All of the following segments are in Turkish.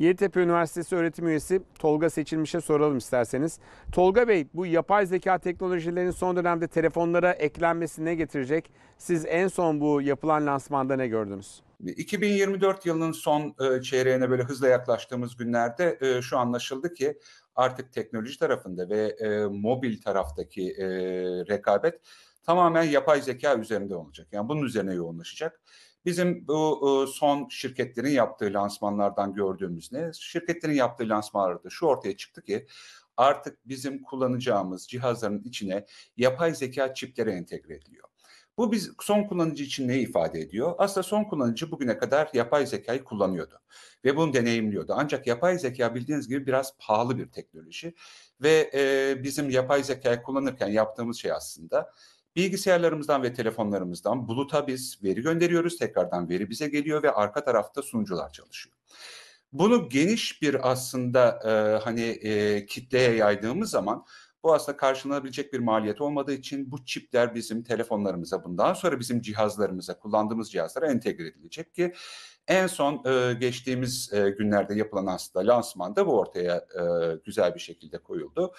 Yeditepe Üniversitesi öğretim üyesi Tolga Seçilmiş'e soralım isterseniz. Tolga Bey bu yapay zeka teknolojilerinin son dönemde telefonlara eklenmesi ne getirecek? Siz en son bu yapılan lansmanda ne gördünüz? 2024 yılının son e, çeyreğine böyle hızla yaklaştığımız günlerde e, şu anlaşıldı ki artık teknoloji tarafında ve e, mobil taraftaki rekabet tamamen yapay zeka üzerinde olacak. Yani bunun üzerine yoğunlaşacak. Bizim bu e, son şirketlerin yaptığı lansmanlardan gördüğümüz ne? Şirketlerin yaptığı lansmanlarda şu ortaya çıktı ki artık bizim kullanacağımız cihazların içine yapay zeka çipleri entegre ediliyor. Bu biz son kullanıcı için ne ifade ediyor? Aslında son kullanıcı bugüne kadar yapay zekayı kullanıyordu ve bunu deneyimliyordu. Ancak yapay zeka bildiğiniz gibi biraz pahalı bir teknoloji ve e, bizim yapay zekayı kullanırken yaptığımız şey aslında Bilgisayarlarımızdan ve telefonlarımızdan buluta biz veri gönderiyoruz. Tekrardan veri bize geliyor ve arka tarafta sunucular çalışıyor. Bunu geniş bir aslında e, hani e, kitleye yaydığımız zaman bu aslında karşılanabilecek bir maliyet olmadığı için bu çipler bizim telefonlarımıza bundan sonra bizim cihazlarımıza kullandığımız cihazlara entegre edilecek ki en son e, geçtiğimiz e, günlerde yapılan aslında lansmanda bu ortaya e, güzel bir şekilde koyuldu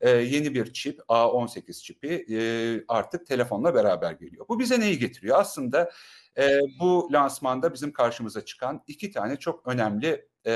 e, yeni bir çip A18 çipi e, artık telefonla beraber geliyor. Bu bize neyi getiriyor? Aslında e, bu lansmanda bizim karşımıza çıkan iki tane çok önemli e,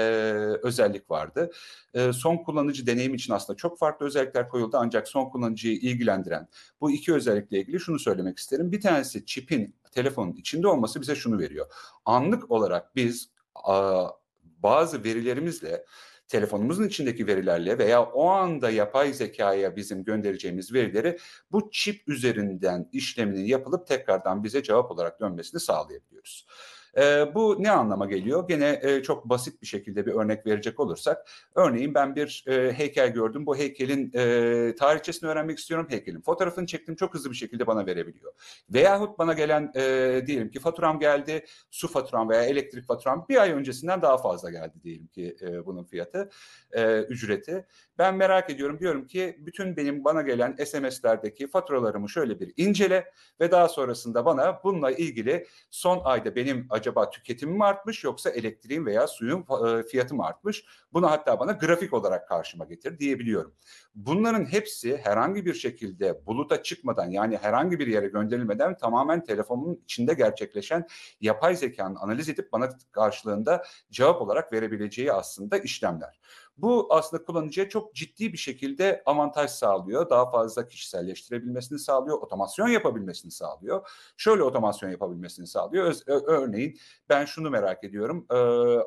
özellik vardı. E, son kullanıcı deneyim için aslında çok farklı özellikler koyuldu ancak son kullanıcıyı ilgilendiren bu iki özellikle ilgili şunu söylemek isterim. Bir tanesi çipin telefonun içinde olması bize şunu veriyor. Anlık olarak biz a, bazı verilerimizle telefonumuzun içindeki verilerle veya o anda yapay zekaya bizim göndereceğimiz verileri bu çip üzerinden işleminin yapılıp tekrardan bize cevap olarak dönmesini sağlayabiliyoruz. E, bu ne anlama geliyor? Gene e, çok basit bir şekilde bir örnek verecek olursak. Örneğin ben bir e, heykel gördüm. Bu heykelin e, tarihçesini öğrenmek istiyorum. Heykelin fotoğrafını çektim. Çok hızlı bir şekilde bana verebiliyor. Veyahut bana gelen e, diyelim ki faturam geldi. Su faturam veya elektrik faturam bir ay öncesinden daha fazla geldi diyelim ki e, bunun fiyatı, e, ücreti. Ben merak ediyorum. Diyorum ki bütün benim bana gelen SMS'lerdeki faturalarımı şöyle bir incele ve daha sonrasında bana bununla ilgili son ayda benim acaba tüketim mi artmış yoksa elektriğin veya suyun e, fiyatı mı artmış? Bunu hatta bana grafik olarak karşıma getir diyebiliyorum. Bunların hepsi herhangi bir şekilde buluta çıkmadan yani herhangi bir yere gönderilmeden tamamen telefonun içinde gerçekleşen yapay zekanın analiz edip bana karşılığında cevap olarak verebileceği aslında işlemler. Bu aslında kullanıcıya çok ciddi bir şekilde avantaj sağlıyor. Daha fazla kişiselleştirebilmesini sağlıyor, otomasyon yapabilmesini sağlıyor. Şöyle otomasyon yapabilmesini sağlıyor. Öz, örneğin ben şunu merak ediyorum. Ee,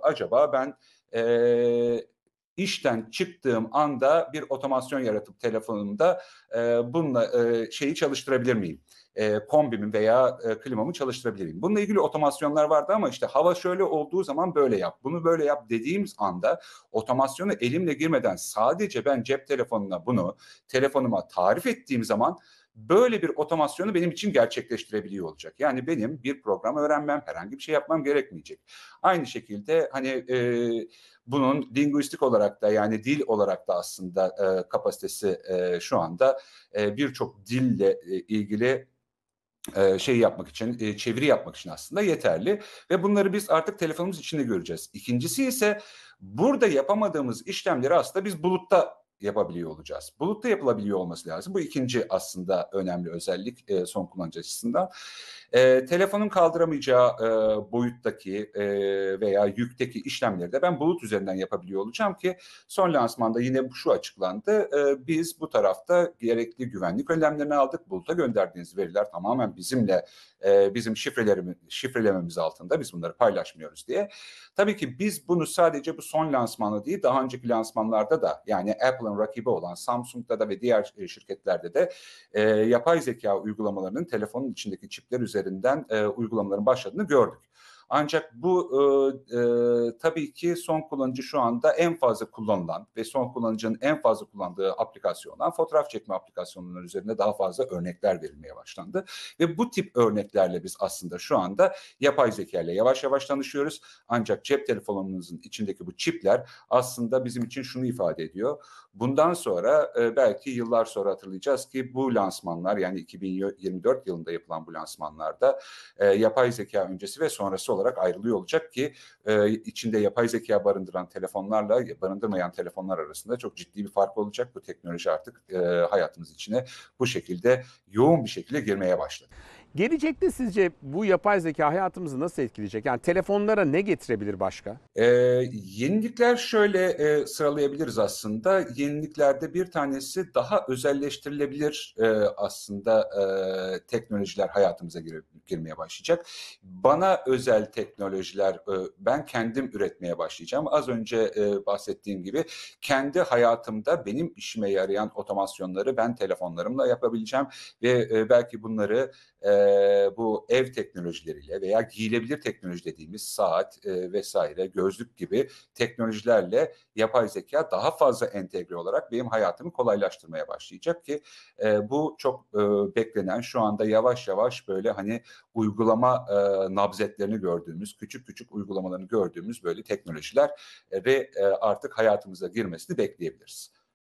acaba ben e, işten çıktığım anda bir otomasyon yaratıp telefonumda e, bununla e, şeyi çalıştırabilir miyim? E, kombimi veya e, klimamı çalıştırabilir miyim? Bununla ilgili otomasyonlar vardı ama işte hava şöyle olduğu zaman böyle yap, bunu böyle yap dediğimiz anda otomasyonu elimle girmeden sadece ben cep telefonuna bunu telefonuma tarif ettiğim zaman böyle bir otomasyonu benim için gerçekleştirebiliyor olacak. Yani benim bir program öğrenmem, herhangi bir şey yapmam gerekmeyecek. Aynı şekilde hani e, bunun linguistik olarak da yani dil olarak da aslında e, kapasitesi e, şu anda e, birçok dille e, ilgili e, şey yapmak için, e, çeviri yapmak için aslında yeterli. Ve bunları biz artık telefonumuz içinde göreceğiz. İkincisi ise burada yapamadığımız işlemleri aslında biz bulutta yapabiliyor olacağız. Bulutta yapılabiliyor olması lazım. Bu ikinci aslında önemli özellik e, son kullanıcı açısından. E, telefonun kaldıramayacağı e, boyuttaki e, veya yükteki işlemleri de ben bulut üzerinden yapabiliyor olacağım ki son lansmanda yine şu açıklandı. E, biz bu tarafta gerekli güvenlik önlemlerini aldık. Buluta gönderdiğiniz veriler tamamen bizimle e, bizim şifrelerimiz, şifrelememiz altında biz bunları paylaşmıyoruz diye. Tabii ki biz bunu sadece bu son lansmanı değil daha önceki lansmanlarda da yani Apple'ın rakibi olan Samsung'da da ve diğer e, şirketlerde de e, yapay zeka uygulamalarının telefonun içindeki çipler üzerinden e, uygulamaların başladığını gördük. Ancak bu e, e, tabii ki son kullanıcı şu anda en fazla kullanılan ve son kullanıcının en fazla kullandığı aplikasyon fotoğraf çekme aplikasyonları üzerinde daha fazla örnekler verilmeye başlandı. Ve bu tip örneklerle biz aslında şu anda yapay zeka ile yavaş yavaş tanışıyoruz. Ancak cep telefonumuzun içindeki bu çipler aslında bizim için şunu ifade ediyor. Bundan sonra e, belki yıllar sonra hatırlayacağız ki bu lansmanlar yani 2024 yılında yapılan bu lansmanlarda e, yapay zeka öncesi ve sonrası olarak ayrılıyor olacak ki e, içinde yapay zeka barındıran telefonlarla barındırmayan telefonlar arasında çok ciddi bir fark olacak. Bu teknoloji artık e, hayatımız içine bu şekilde yoğun bir şekilde girmeye başladı. Gelecekte sizce bu yapay zeka hayatımızı nasıl etkileyecek? Yani telefonlara ne getirebilir başka? Ee, yenilikler şöyle e, sıralayabiliriz aslında. Yeniliklerde bir tanesi daha özelleştirilebilir e, aslında e, teknolojiler hayatımıza gir girmeye başlayacak. Bana özel teknolojiler e, ben kendim üretmeye başlayacağım. Az önce e, bahsettiğim gibi kendi hayatımda benim işime yarayan otomasyonları ben telefonlarımla yapabileceğim ve e, belki bunları e, bu ev teknolojileriyle veya giyilebilir teknoloji dediğimiz saat e, vesaire gözlük gibi teknolojilerle yapay zeka daha fazla entegre olarak benim hayatımı kolaylaştırmaya başlayacak ki e, bu çok e, beklenen şu anda yavaş yavaş böyle hani uygulama e, nabzetlerini gördüğümüz küçük küçük uygulamalarını gördüğümüz böyle teknolojiler ve e, artık hayatımıza girmesini bekleyebiliriz.